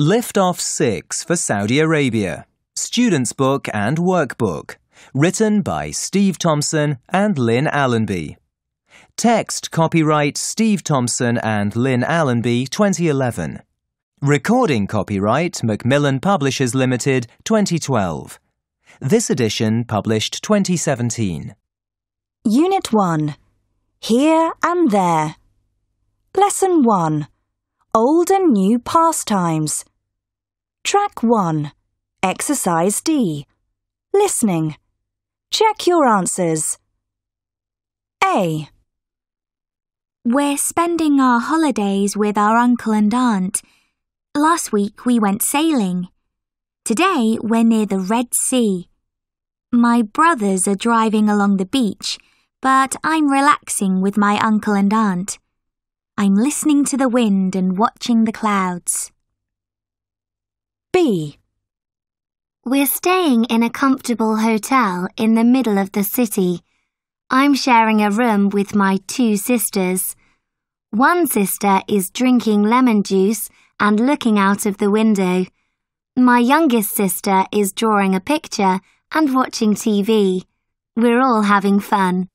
Liftoff 6 for Saudi Arabia. Students' book and workbook. Written by Steve Thompson and Lynn Allenby. Text copyright Steve Thompson and Lynn Allenby 2011. Recording copyright Macmillan Publishers Limited 2012. This edition published 2017. Unit 1. Here and there. Lesson 1. Old and New Pastimes. Track 1. Exercise D. Listening. Check your answers. A. We're spending our holidays with our uncle and aunt. Last week we went sailing. Today we're near the Red Sea. My brothers are driving along the beach, but I'm relaxing with my uncle and aunt. I'm listening to the wind and watching the clouds. B. We're staying in a comfortable hotel in the middle of the city. I'm sharing a room with my two sisters. One sister is drinking lemon juice and looking out of the window. My youngest sister is drawing a picture and watching TV. We're all having fun.